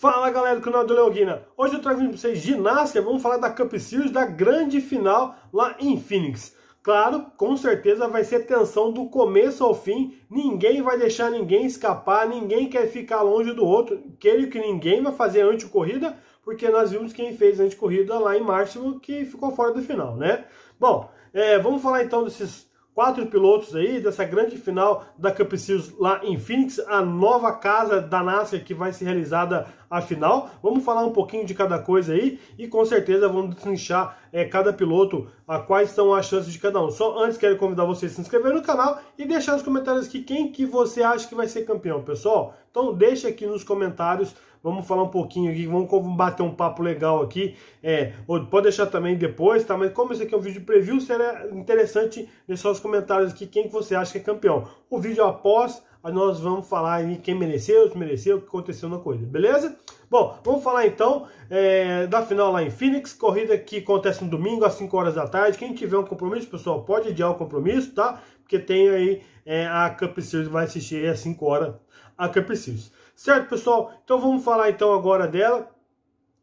Fala galera do canal do Leoguina, hoje eu trago para vocês ginástica, vamos falar da Cup Series, da grande final lá em Phoenix. Claro, com certeza vai ser tensão do começo ao fim, ninguém vai deixar ninguém escapar, ninguém quer ficar longe do outro, creio que ninguém vai fazer anticorrida, porque nós vimos quem fez anticorrida lá em Marshall que ficou fora do final, né? Bom, é, vamos falar então desses quatro pilotos aí dessa grande final da Cup Series lá em Phoenix, a nova casa da NASCAR que vai ser realizada a final. Vamos falar um pouquinho de cada coisa aí e com certeza vamos destrinchar é, cada piloto, a quais são as chances de cada um. Só antes quero convidar você a se inscrever no canal e deixar nos comentários aqui quem que você acha que vai ser campeão, pessoal. Então deixa aqui nos comentários, vamos falar um pouquinho aqui, vamos bater um papo legal aqui. É, ou pode deixar também depois, tá? Mas como esse aqui é um vídeo preview, será interessante deixar os comentários aqui quem que você acha que é campeão. O vídeo é após Aí nós vamos falar em quem mereceu, mereceu, o que aconteceu na corrida, beleza? Bom, vamos falar então é, da final lá em Phoenix, corrida que acontece no domingo às 5 horas da tarde. Quem tiver um compromisso, pessoal, pode adiar o compromisso, tá? Porque tem aí é, a Cup Series, vai assistir às 5 horas a Cup Series. Certo, pessoal? Então vamos falar então agora dela.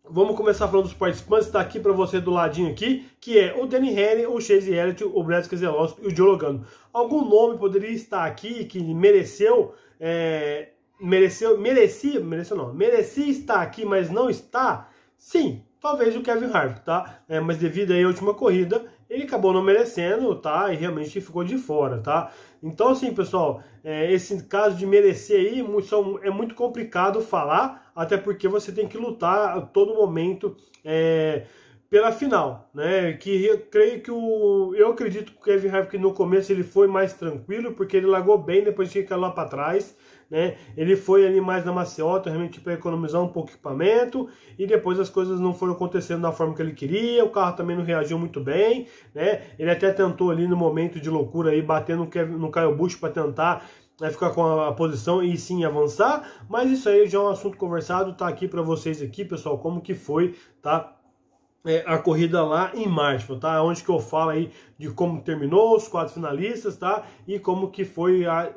Vamos começar falando dos participantes, está aqui para você do ladinho aqui, que é o Danny Henry, o Chase Elliott, o Brad Keselowski e o Joe Logano. Algum nome poderia estar aqui que mereceu, é, mereceu, merecia, mereceu não, merecia estar aqui, mas não está? Sim, talvez o Kevin Harvick, tá? É, mas devido aí à última corrida, ele acabou não merecendo, tá? E realmente ficou de fora, tá? Então, assim, pessoal, é, esse caso de merecer aí é muito complicado falar, até porque você tem que lutar a todo momento é, pela final, né? Que eu creio que o. Eu acredito que o Kevin Harvick no começo ele foi mais tranquilo, porque ele largou bem depois de ficar lá para trás né? Ele foi ali mais na maciota, realmente para tipo, economizar um pouco de equipamento, e depois as coisas não foram acontecendo da forma que ele queria, o carro também não reagiu muito bem, né? Ele até tentou ali no momento de loucura aí bater no, Kevin, no para tentar né, ficar com a, posição e sim avançar, mas isso aí já é um assunto conversado, tá aqui para vocês aqui, pessoal, como que foi, tá? É, a corrida lá em Marte, tá? Onde que eu falo aí de como terminou os quatro finalistas, tá? E como que foi a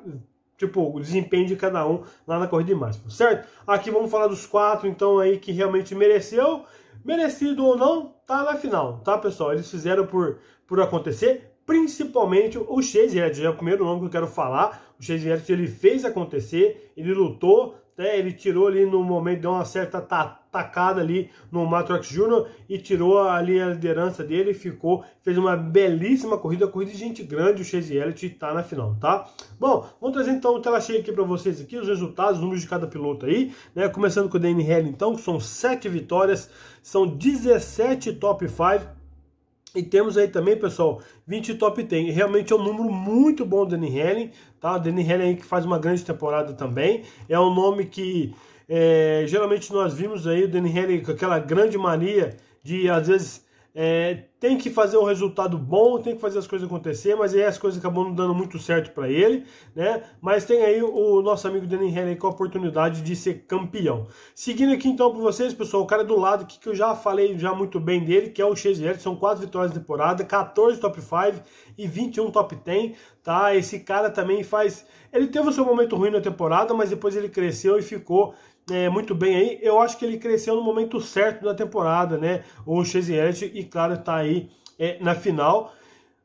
tipo, o desempenho de cada um lá na corrida de máximo, certo? Aqui vamos falar dos quatro, então, aí que realmente mereceu. Merecido ou não, tá na final, tá, pessoal? Eles fizeram por, por acontecer, principalmente o Chase Edwards, é o primeiro nome que eu quero falar. O Chase Edwards, ele fez acontecer, ele lutou, né? ele tirou ali no momento, deu uma certa tatu tacada ali no Matrox Júnior e tirou ali a liderança dele, ficou, fez uma belíssima corrida, corrida de gente grande, o Chase Elliott está na final, tá? Bom, vamos trazer então o tela cheia aqui para vocês aqui, os resultados, os números de cada piloto aí, né? Começando com o Hell, então, que são sete vitórias, são 17 top 5, e temos aí também, pessoal, 20 top 10. Realmente é um número muito bom do Danny Helen, tá? O Danny aí que faz uma grande temporada também. É um nome que é, geralmente nós vimos aí o Daniele com aquela grande mania de, às vezes, é, tem que fazer um resultado bom, tem que fazer as coisas acontecer, mas aí as coisas acabam não dando muito certo para ele, né? Mas tem aí o nosso amigo Danny Henley com a oportunidade de ser campeão. Seguindo aqui então para vocês, pessoal, o cara do lado aqui que eu já falei já muito bem dele, que é o Chase são quatro vitórias de temporada, 14 top 5 e 21 top 10, tá? Esse cara também faz. Ele teve o seu momento ruim na temporada, mas depois ele cresceu e ficou é, muito bem aí. Eu acho que ele cresceu no momento certo da temporada, né? O Chesiet, e claro, está aí é, na final.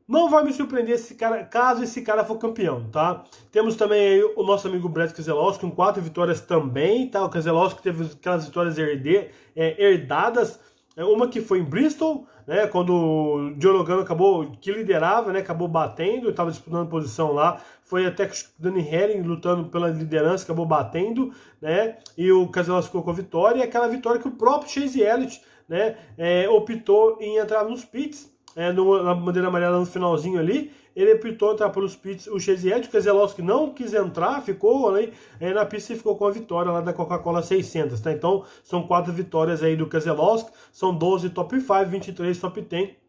Não vai me surpreender esse cara, caso esse cara for campeão, tá? Temos também o nosso amigo Brett Keselowski, com quatro vitórias também, tá? O Keselowski teve aquelas vitórias herde, é, herdadas é uma que foi em Bristol, né, quando o Diologano acabou, que liderava, né, acabou batendo, estava disputando posição lá, foi até que o Danny Herring lutando pela liderança, acabou batendo, né, e o Caselas ficou com a vitória, e aquela vitória que o próprio Chase Elliott, né, é, optou em entrar nos pits, é, no, na bandeira amarela no finalzinho ali, ele optou entrar pelos pits o Chesied, o Keselowski não quis entrar, ficou né, na pista e ficou com a vitória lá da Coca-Cola 600, tá? Então, são quatro vitórias aí do Keselowski, são 12 top 5, 23 top 10,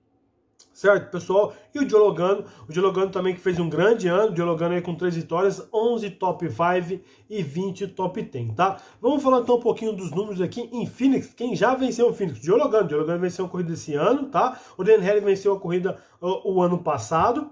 Certo, pessoal? E o Diologano, o Diologano também que fez um grande ano, Diologano aí com três vitórias, 11 top 5 e 20 top 10, tá? Vamos falar então um pouquinho dos números aqui em Phoenix, quem já venceu o Phoenix? Diologano, Diologano venceu a corrida esse ano, tá? O Dan Harry venceu a corrida o, ah, o ano passado,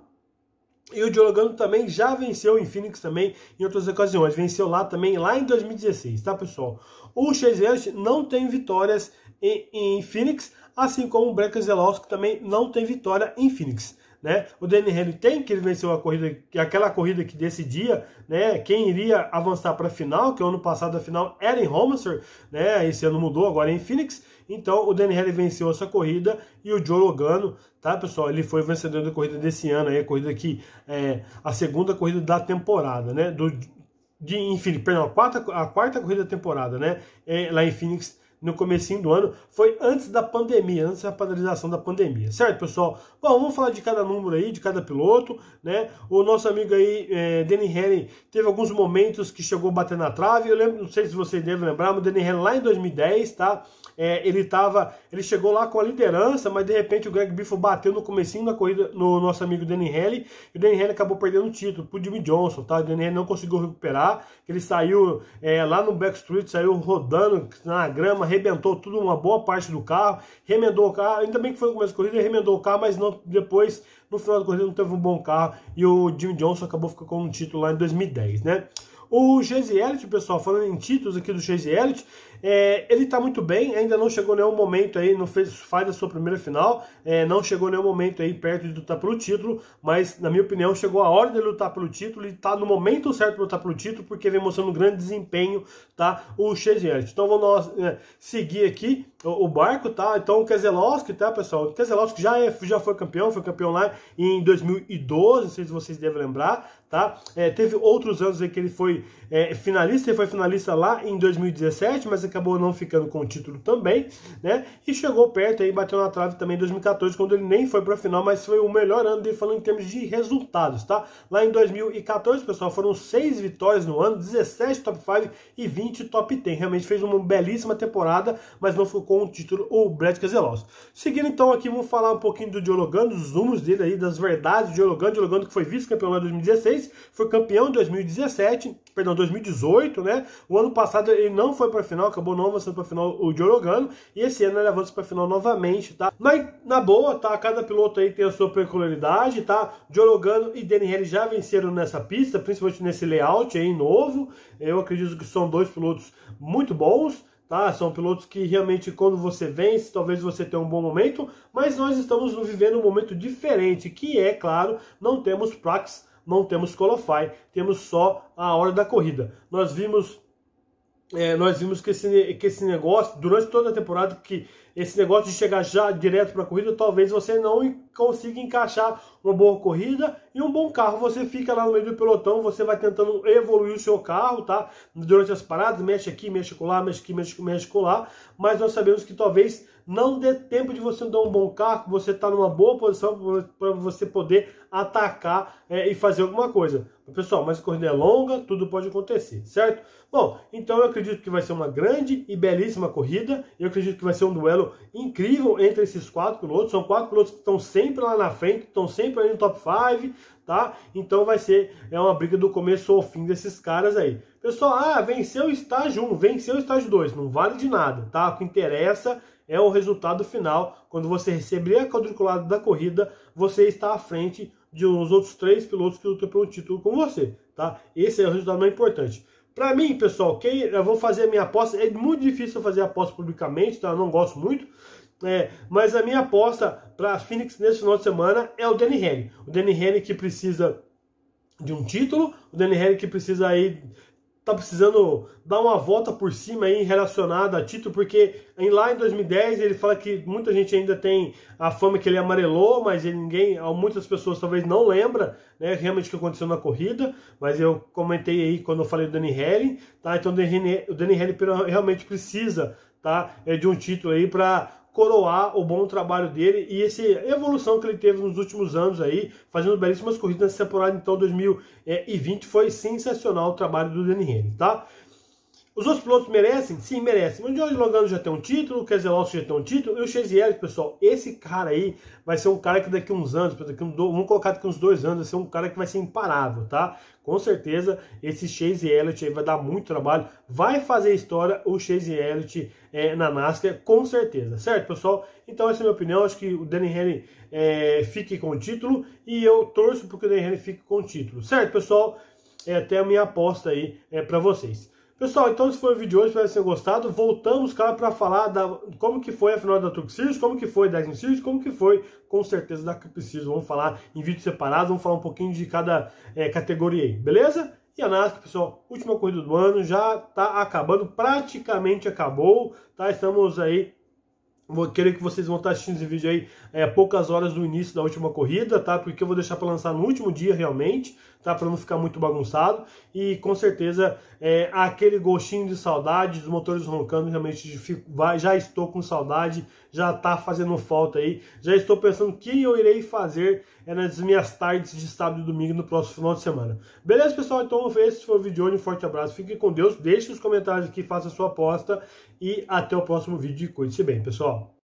e o Diogano também já venceu em Phoenix também em outras ocasiões. Venceu lá também, lá em 2016, tá, pessoal? O Chase não tem vitórias em, em Phoenix, assim como o Brad Keselowski também não tem vitória em Phoenix né? O Danny tem que ele venceu a corrida, aquela corrida que decidia, né? Quem iria avançar para a final, que ano passado a final era em Homestead, né? Esse ano mudou, agora é em Phoenix. Então o Danny venceu essa corrida e o Joe Logano, tá pessoal? Ele foi o vencedor da corrida desse ano, aí a corrida que é a segunda corrida da temporada, né? Do de, enfim, perdão, a quarta, a quarta corrida da temporada, né? É, lá em Phoenix no comecinho do ano, foi antes da pandemia, antes da paralisação da pandemia, certo, pessoal? Bom, vamos falar de cada número aí, de cada piloto, né? O nosso amigo aí, é, Danny Henry, teve alguns momentos que chegou a bater na trave, eu lembro, não sei se vocês devem lembrar, mas o Danny Henry lá em 2010, tá? É, ele tava, ele chegou lá com a liderança, mas de repente o Greg Biffle bateu no comecinho da corrida no nosso amigo Danny Henry, e o Danny Henry acabou perdendo o título pro Jimmy Johnson, tá? O Danny Henry não conseguiu recuperar, ele saiu é, lá no backstreet, saiu rodando na grama, arrebentou tudo, uma boa parte do carro, remendou o carro, ainda bem que foi o começo da corrida, remendou o carro, mas não, depois, no final da corrida, não teve um bom carro e o Jimmy Johnson acabou ficando com um título lá em 2010, né? O Chase Elliott, pessoal, falando em títulos aqui do Chase Elliott, é, ele está muito bem, ainda não chegou nenhum momento aí, não fez, faz a sua primeira final, é, não chegou nenhum momento aí perto de lutar pelo título, mas na minha opinião chegou a hora de lutar pelo título e está no momento certo para lutar pelo título, porque vem mostrando um grande desempenho, tá? O Chase Elliott. Então vamos nós é, seguir aqui o, barco, tá? Então o Keselowski, tá, pessoal? O Keselowski já, é, já foi campeão, foi campeão lá em 2012, não sei se vocês devem lembrar, tá? É, teve outros anos em que ele foi é, finalista, ele foi finalista lá em 2017, mas acabou não ficando com o título também, né? E chegou perto aí, bateu na trave também em 2014, quando ele nem foi pra final, mas foi o melhor ano dele falando em termos de resultados, tá? Lá em 2014, pessoal, foram seis vitórias no ano, 17 top 5 e 20 top 10. Realmente fez uma belíssima temporada, mas não ficou com o título, ou Brad Keselowski. Seguindo então aqui, vamos falar um pouquinho do Diologando, dos rumos dele aí, das verdades do Diologando. Diologando que foi vice-campeão lá em 2016, foi campeão em 2017, perdão, 2018, né? O ano passado ele não foi para a final, acabou não avançando para a final o Diologando, e esse ano ele avança para a final novamente, tá? Mas na boa, tá? Cada piloto aí tem a sua peculiaridade, tá? Diologando e Daniel já venceram nessa pista, principalmente nesse layout aí novo. Eu acredito que são dois pilotos muito bons. Tá? São pilotos que realmente, quando você vence, talvez você tenha um bom momento, mas nós estamos vivendo um momento diferente, que é, claro, não temos prax, não temos qualify, temos só a hora da corrida. Nós vimos é, nós vimos que esse, que esse negócio, durante toda a temporada, que esse negócio de chegar já direto para a corrida, talvez você não consiga encaixar uma boa corrida e um bom carro. Você fica lá no meio do pelotão, você vai tentando evoluir o seu carro, tá? Durante as paradas, mexe aqui, mexe colar, mexe aqui, mexe, mexe colar. Mas nós sabemos que talvez não dê tempo de você dar um bom carro, você está numa boa posição para você poder atacar é, e fazer alguma coisa. Pessoal, mas a corrida é longa, tudo pode acontecer, certo? Bom, então eu acredito que vai ser uma grande e belíssima corrida. Eu acredito que vai ser um duelo duelo incrível entre esses quatro pilotos. São quatro pilotos que estão sempre lá na frente, estão sempre aí no top 5, tá? Então vai ser é uma briga do começo ao fim desses caras aí. Pessoal, ah, venceu o estágio 1, venceu o estágio 2, não vale de nada, tá? O que interessa é o resultado final. Quando você receber a quadriculada da corrida, você está à frente de uns outros três pilotos que lutam pelo título com você, tá? Esse é o resultado mais importante. Para mim, pessoal, quem eu vou fazer a minha aposta, é muito difícil fazer aposta publicamente, tá? Eu não gosto muito. É, mas a minha aposta para a Phoenix nesse final de semana é o Danny Henry. O Danny Henry que precisa de um título, o Danny Henry que precisa aí tá precisando dar uma volta por cima aí relacionada a título, porque em, lá em 2010 ele fala que muita gente ainda tem a fama que ele amarelou, mas ninguém, muitas pessoas talvez não lembra, né, realmente o que aconteceu na corrida, mas eu comentei aí quando eu falei do Danny Hellen, tá? Então o Danny Hellen realmente precisa, tá, é de um título aí para coroar o bom trabalho dele e essa evolução que ele teve nos últimos anos aí, fazendo belíssimas corridas nessa temporada, então 2020 foi sensacional o trabalho do Danny tá? Os outros pilotos merecem? Sim, merecem. O George Logano já tem um título, o Keselowski já tem um título, e o Chesiel, pessoal, esse cara aí vai ser um cara que daqui uns anos, daqui um, vamos colocar daqui uns dois anos, vai ser um cara que vai ser imparável, tá? Com certeza, esse Chase Elliott aí vai dar muito trabalho, vai fazer história o Chase Elliott é, na NASCAR, com certeza, certo, pessoal? Então, essa é a minha opinião, acho que o Danny Henry é, fique com o título, e eu torço porque o Danny Henry fique com o título, certo, pessoal? É até a minha aposta aí é, para vocês. Pessoal, então esse foi o vídeo de hoje, espero que tenham gostado. Voltamos, cara, para falar da, como que foi a final da Truck Series, como que foi 10 X Series, como que foi, com certeza, da Cup Series. Vamos falar em vídeos separados, vamos falar um pouquinho de cada é, categoria aí, beleza? E a NASCAR, pessoal, última corrida do ano, já está acabando, praticamente acabou, tá? Estamos aí Vou querer que vocês vão estar assistindo esse vídeo aí é, poucas horas do início da última corrida, tá? Porque eu vou deixar para lançar no último dia realmente, tá? Para não ficar muito bagunçado. E com certeza é, aquele gostinho de saudade dos motores roncando realmente vai, já estou com saudade, já tá fazendo falta aí. Já estou pensando o que eu irei fazer é nas minhas tardes de sábado e domingo no próximo final de semana. Beleza, pessoal? Então esse foi o vídeo de hoje. Um forte abraço, fique com Deus, deixe os comentários aqui, faça a sua aposta e até o próximo vídeo. Cuide-se bem, pessoal.